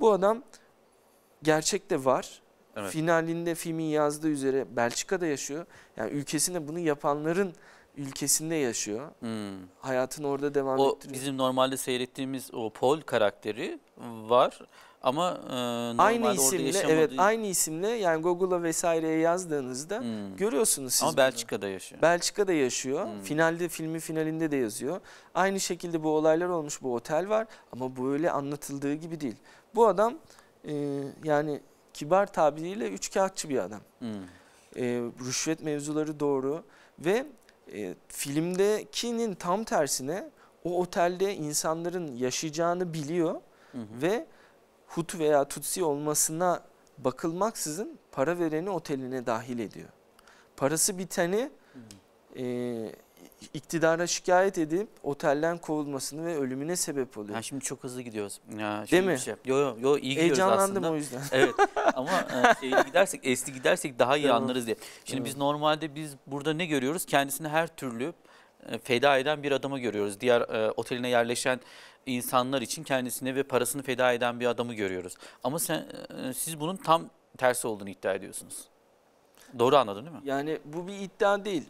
Bu adam gerçekte var. Evet. Finalinde filmin yazdığı üzere Belçika'da yaşıyor. Yani ülkesinde bunu yapanların ülkesinde yaşıyor. Hmm. Hayatını orada devam o, ettiriyor. Bizim normalde seyrettiğimiz o Paul karakteri var ama e, normalde aynı isimle, orada yaşamadığı... Evet aynı isimle yani Google'a vesaireye yazdığınızda hmm. görüyorsunuz siz Ama bunu. Belçika'da yaşıyor. Belçika'da yaşıyor. Hmm. Finalde filmi finalinde de yazıyor. Aynı şekilde bu olaylar olmuş bu otel var ama bu öyle anlatıldığı gibi değil. Bu adam e, yani kibar tabiriyle kağıtçı bir adam. Hmm. E, rüşvet mevzuları doğru ve e, filmdekinin tam tersine o otelde insanların yaşayacağını biliyor hı hı. ve Hutu veya Tutsi olmasına bakılmaksızın para vereni oteline dahil ediyor. Parası biteni E, iktidara şikayet edip otelden kovulmasını ve ölümüne sebep oluyor. Ya şimdi çok hızlı gidiyoruz. Ya şimdi Değil mi? Şey, yo, yo, yo iyi gidiyoruz aslında. Heyecanlandım o yüzden. Evet. Ama e, gidersek, esti gidersek daha iyi anlarız diye. Şimdi evet. biz normalde biz burada ne görüyoruz? Kendisini her türlü e, feda eden bir adamı görüyoruz. Diğer e, oteline yerleşen insanlar için kendisine ve parasını feda eden bir adamı görüyoruz. Ama sen e, siz bunun tam tersi olduğunu iddia ediyorsunuz. Doğru anladın değil mi? Yani bu bir iddia değil.